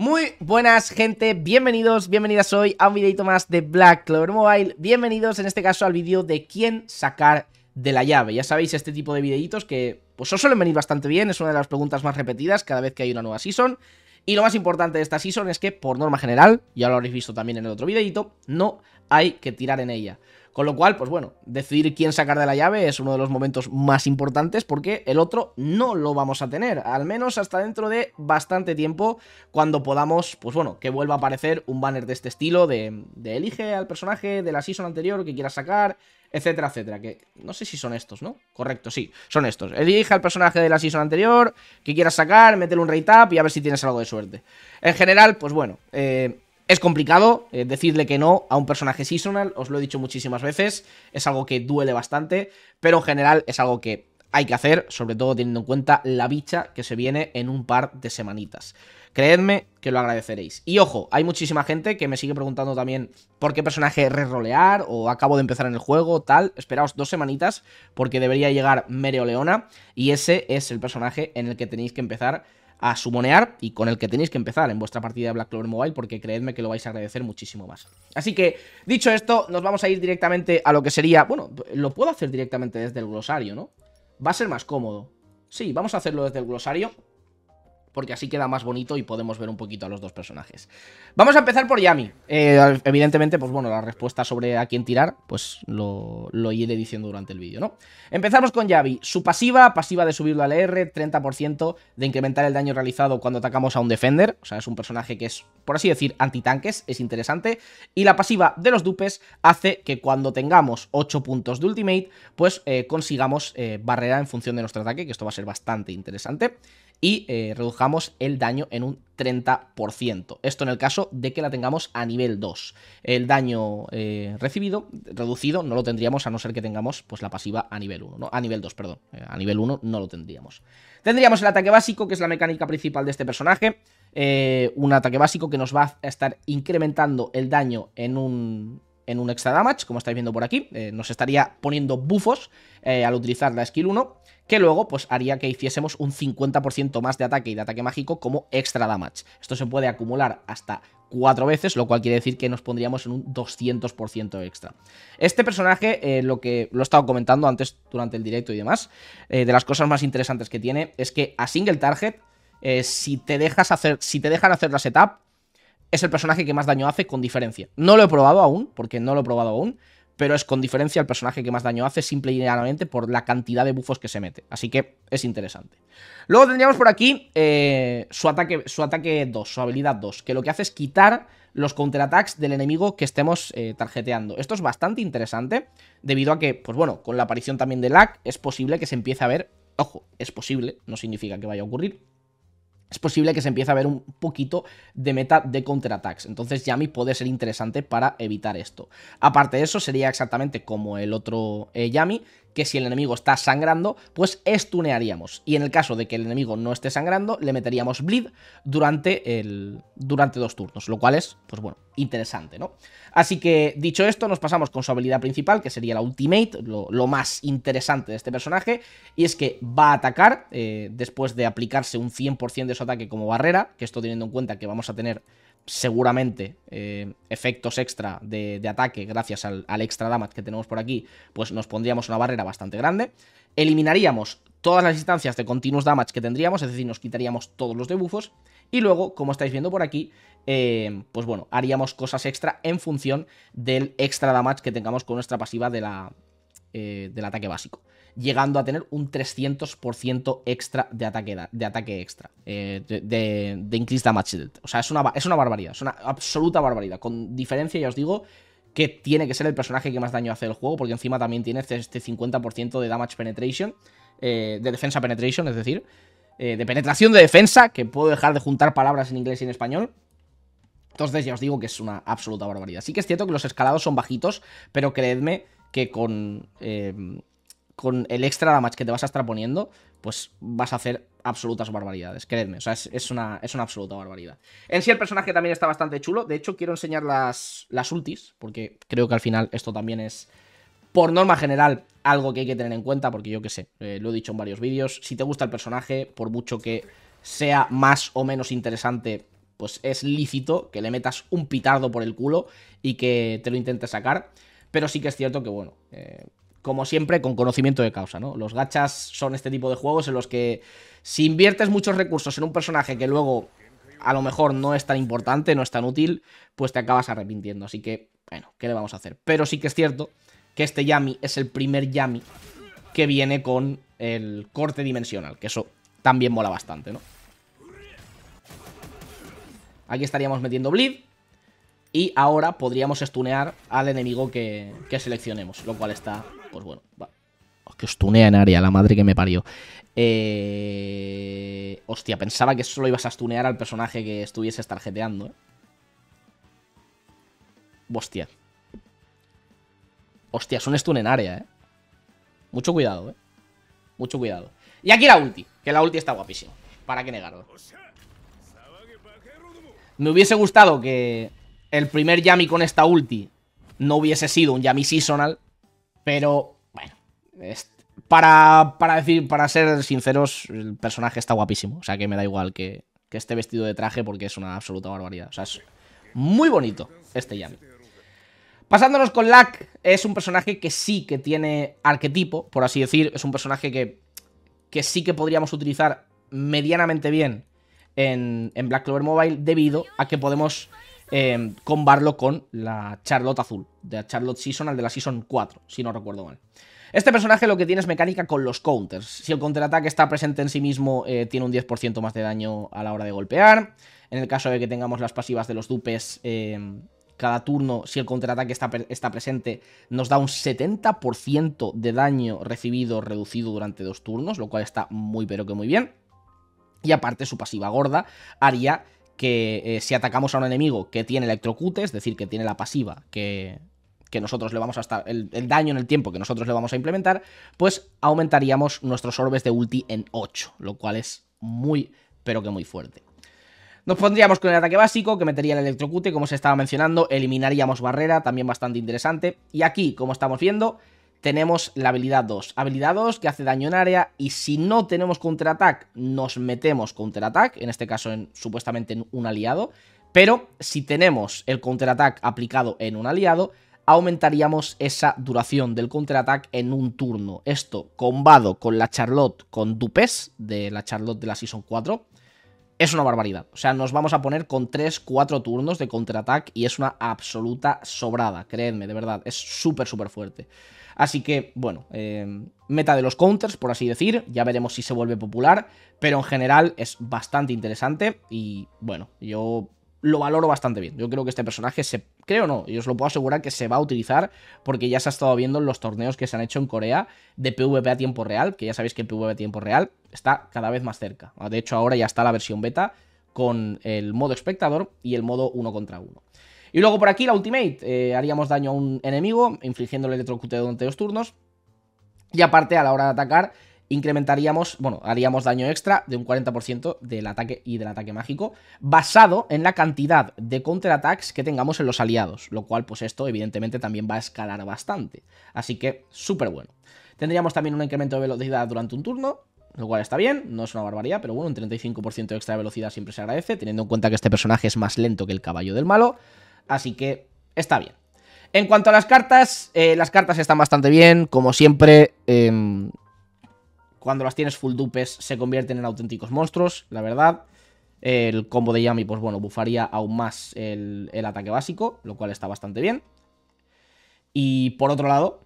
Muy buenas gente, bienvenidos, bienvenidas hoy a un videito más de Black Clover Mobile Bienvenidos en este caso al vídeo de quién sacar de la llave Ya sabéis este tipo de videitos que pues os suelen venir bastante bien Es una de las preguntas más repetidas cada vez que hay una nueva season Y lo más importante de esta season es que por norma general, ya lo habréis visto también en el otro videito No hay que tirar en ella con lo cual, pues bueno, decidir quién sacar de la llave es uno de los momentos más importantes porque el otro no lo vamos a tener, al menos hasta dentro de bastante tiempo cuando podamos, pues bueno, que vuelva a aparecer un banner de este estilo de, elige al personaje de la season anterior que quieras sacar, etcétera, etcétera. Que no sé si son estos, ¿no? Correcto, sí, son estos. Elige al personaje de la season anterior que quieras sacar, métele un rate up y a ver si tienes algo de suerte. En general, pues bueno, eh es complicado eh, decirle que no a un personaje seasonal, os lo he dicho muchísimas veces, es algo que duele bastante, pero en general es algo que hay que hacer, sobre todo teniendo en cuenta la bicha que se viene en un par de semanitas. Creedme que lo agradeceréis. Y ojo, hay muchísima gente que me sigue preguntando también por qué personaje re-rolear o acabo de empezar en el juego, tal. Esperaos dos semanitas porque debería llegar Mereoleona Leona y ese es el personaje en el que tenéis que empezar a sumonear y con el que tenéis que empezar en vuestra partida de Black Clover Mobile porque creedme que lo vais a agradecer muchísimo más. Así que, dicho esto, nos vamos a ir directamente a lo que sería... Bueno, lo puedo hacer directamente desde el glosario, ¿no? Va a ser más cómodo. Sí, vamos a hacerlo desde el glosario porque así queda más bonito y podemos ver un poquito a los dos personajes. Vamos a empezar por Yami. Eh, evidentemente, pues bueno, la respuesta sobre a quién tirar, pues lo, lo iré diciendo durante el vídeo, ¿no? Empezamos con Yami. Su pasiva, pasiva de subirlo al R, 30% de incrementar el daño realizado cuando atacamos a un Defender. O sea, es un personaje que es, por así decir, antitanques, es interesante. Y la pasiva de los dupes hace que cuando tengamos 8 puntos de Ultimate, pues eh, consigamos eh, barrera en función de nuestro ataque, que esto va a ser bastante interesante y eh, redujamos el daño en un 30%. Esto en el caso de que la tengamos a nivel 2. El daño eh, recibido, reducido, no lo tendríamos a no ser que tengamos pues, la pasiva a nivel 1, ¿no? a nivel 2, perdón. Eh, a nivel 1 no lo tendríamos. Tendríamos el ataque básico, que es la mecánica principal de este personaje. un ataque básico que nos va a estar incrementando el daño en un en un extra damage, como estáis viendo por aquí. Eh, nos estaría poniendo bufos eh, al utilizar la skill 1, que luego pues haría que hiciésemos un 50% más de ataque y de ataque mágico como extra damage. Esto se puede acumular hasta cuatro veces, lo cual quiere decir que nos pondríamos en un 200% extra. Este personaje, eh, lo que lo he estado comentando antes durante el directo y demás, de las cosas más interesantes que tiene es que a single target, si te dejas hacer, si te dejan hacer la setup, es el personaje que más daño hace con diferencia. No lo he probado aún, porque no lo he probado aún, pero es con diferencia el personaje que más daño hace, simple y llanamente por la cantidad de bufos que se mete. Así que es interesante. Luego tendríamos por aquí eh, su, ataque, su ataque 2, su habilidad 2, que lo que hace es quitar los counterattacks del enemigo que estemos eh, tarjeteando. Esto es bastante interesante, debido a que, pues bueno, con la aparición también de lag, es posible que se empiece a ver, ojo, es posible, no significa que vaya a ocurrir, es posible que se empiece a ver un poquito de meta de counterattacks. Entonces Yami puede ser interesante para evitar esto. Aparte de eso, sería exactamente como el otro eh, Yami, que si el enemigo está sangrando, pues estunearíamos. Y en el caso de que el enemigo no esté sangrando, le meteríamos bleed durante, el, durante dos turnos, lo cual es, pues bueno, interesante, ¿no? Así que, dicho esto, nos pasamos con su habilidad principal, que sería la ultimate, lo, más interesante de este personaje, y es que va a atacar, eh, después de aplicarse un 100% de su ataque como barrera, que esto teniendo en cuenta que vamos a tener seguramente eh, efectos extra de, ataque gracias al, extra damage que tenemos por aquí, pues nos pondríamos una barrera bastante grande. Eliminaríamos todas las instancias de continuous damage que tendríamos, es decir, nos quitaríamos todos los debufos. Y luego, como estáis viendo por aquí, eh, pues bueno, haríamos cosas extra en función del extra damage que tengamos con nuestra pasiva de eh, del ataque básico llegando a tener un 300% extra de ataque, de ataque extra, eh, de, de, damage O sea, es una, es una barbaridad, es una absoluta barbaridad. Con diferencia, ya os digo, que tiene que ser el personaje que más daño hace el juego, porque encima también tiene este, 50% este de damage penetration, eh, de defensa penetration, es decir, eh, de penetración de defensa, que puedo dejar de juntar palabras en inglés y en español. Entonces ya os digo que es una absoluta barbaridad. Sí que es cierto que los escalados son bajitos, pero creedme que con con el extra damage que te vas a estar poniendo, pues vas a hacer absolutas barbaridades, creedme, o sea, es, una, absoluta barbaridad. En sí el personaje también está bastante chulo, de hecho quiero enseñar las, ultis, porque creo que al final esto también es, por norma general, algo que hay que tener en cuenta, porque yo qué sé, eh, lo he dicho en varios vídeos, si te gusta el personaje, por mucho que sea más o menos interesante, pues es lícito que le metas un pitardo por el culo y que te lo intentes sacar, pero sí que es cierto que, bueno, eh, como siempre, con conocimiento de causa, ¿no? Los gachas son este tipo de juegos en los que si inviertes muchos recursos en un personaje que luego a lo mejor no es tan importante, no es tan útil, pues te acabas arrepintiendo. Así que, bueno, ¿qué le vamos a hacer? Pero sí que es cierto que este Yami es el primer Yami que viene con el corte dimensional, que eso también mola bastante, ¿no? Aquí estaríamos metiendo Bleed. Y ahora podríamos stunear al enemigo que seleccionemos, lo cual está pues bueno, va. Que os en área, la madre que me parió. Eh... Hostia, pensaba que solo ibas a stunear al personaje que estuviese tarjeteando, ¿eh? Hostia. Hostia, es un en área, ¿eh? Mucho cuidado, ¿eh? Mucho cuidado. Y aquí la ulti, que la ulti está guapísima. ¿Para qué negarlo? Me hubiese gustado que el primer Yami con esta ulti no hubiese sido un Yami Seasonal pero, bueno, para, decir, para ser sinceros, el personaje está guapísimo. O sea que me da igual que, que esté vestido de traje porque es una absoluta barbaridad. O sea, es muy bonito este Yami. Pasándonos con Lack, es un personaje que sí que tiene arquetipo, por así decir. Es un personaje que, que sí que podríamos utilizar medianamente bien en, en Black Clover Mobile debido a que podemos eh, combarlo con la Charlotte azul, de la Charlotte al de la Season 4, si no recuerdo mal. Este personaje lo que tiene es mecánica con los counters. Si el contraataque está presente en sí mismo, eh, tiene un 10% más de daño a la hora de golpear. En el caso de que tengamos las pasivas de los dupes, em, cada turno, si el contraataque está, está presente, nos da un 70% de daño recibido reducido durante dos turnos, lo cual está muy pero que muy bien. Y aparte su pasiva gorda haría que eh, si atacamos a un enemigo que tiene electrocute, es decir, que tiene la pasiva que, que nosotros le vamos a estar, el, daño en el tiempo que nosotros le vamos a implementar, pues aumentaríamos nuestros orbes de ulti en 8, lo cual es muy, pero que muy fuerte. Nos pondríamos con el ataque básico, que metería el electrocute, como se estaba mencionando, eliminaríamos barrera, también bastante interesante. Y aquí, como estamos viendo, tenemos la habilidad 2. Habilidad 2 que hace daño en área y si no tenemos counterattack nos metemos counterattack, en este caso supuestamente en un aliado, pero si tenemos el counterattack aplicado en un aliado, aumentaríamos esa duración del counterattack en un turno. Esto combado con la Charlotte con Dupes, de la Charlotte de la Season 4, es una barbaridad. O sea, nos vamos a poner con 3, 4 turnos de contraataque y es una absoluta sobrada, creedme, de verdad, es súper, súper fuerte. Así que, bueno, eh, meta de los counters, por así decir, ya veremos si se vuelve popular, pero en general es bastante interesante y, bueno, yo lo valoro bastante bien. Yo creo que este personaje se. Creo no, y os lo puedo asegurar que se va a utilizar porque ya se ha estado viendo en los torneos que se han hecho en Corea de PvP a tiempo real, que ya sabéis que el PvP a tiempo real está cada vez más cerca. De hecho, ahora ya está la versión beta con el modo espectador y el modo uno contra uno. Y luego por aquí la ultimate, eh, haríamos daño a un enemigo, infligiéndole electrocute durante dos turnos. Y aparte, a la hora de atacar, incrementaríamos, bueno, haríamos daño extra de un 40% del ataque y del ataque mágico, basado en la cantidad de counterattacks que tengamos en los aliados, lo cual pues esto evidentemente también va a escalar bastante, así que súper bueno. Tendríamos también un incremento de velocidad durante un turno, lo cual está bien, no es una barbaridad, pero bueno, un 35% extra de velocidad siempre se agradece, teniendo en cuenta que este personaje es más lento que el caballo del malo, así que está bien. En cuanto a las cartas, eh, las cartas están bastante bien, como siempre, em, cuando las tienes full dupes se convierten en auténticos monstruos, la verdad. El combo de Yami, pues bueno, bufaría aún más el, ataque básico, lo cual está bastante bien. Y por otro lado,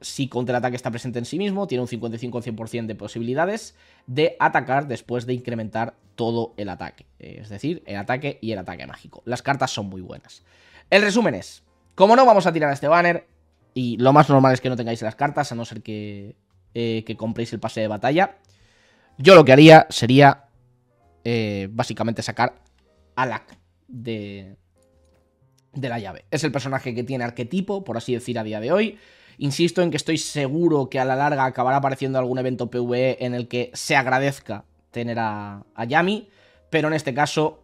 si contraataque está presente en sí mismo, tiene un 55 100% de posibilidades de atacar después de incrementar todo el ataque. Es decir, el ataque y el ataque mágico. Las cartas son muy buenas. El resumen es, como no vamos a tirar a este banner, y lo más normal es que no tengáis las cartas, a no ser que eh, que compréis el pase de batalla. Yo lo que haría sería eh, básicamente sacar a de, de la llave. Es el personaje que tiene arquetipo, por así decir, a día de hoy. Insisto en que estoy seguro que a la larga acabará apareciendo algún evento PvE en el que se agradezca tener a, a Yami, pero en este caso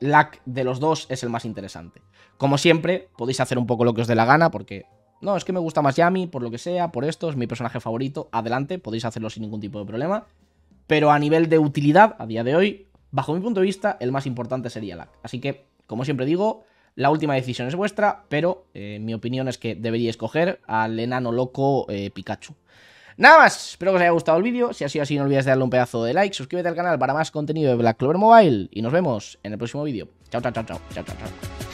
Lack de los dos es el más interesante. Como siempre, podéis hacer un poco lo que os dé la gana, porque no, es que me gusta más Yami, por lo que sea, por esto, es mi personaje favorito. Adelante, podéis hacerlo sin ningún tipo de problema. Pero a nivel de utilidad, a día de hoy, bajo mi punto de vista, el más importante sería la. Así que, como siempre digo, la última decisión es vuestra, pero eh, mi opinión es que deberíais coger al enano loco eh, Pikachu. Nada más, espero que os haya gustado el vídeo. Si ha sido así, no olvides de darle un pedazo de like, suscríbete al canal para más contenido de Black Clover Mobile y nos vemos en el próximo vídeo. chao, chao, chao, chao.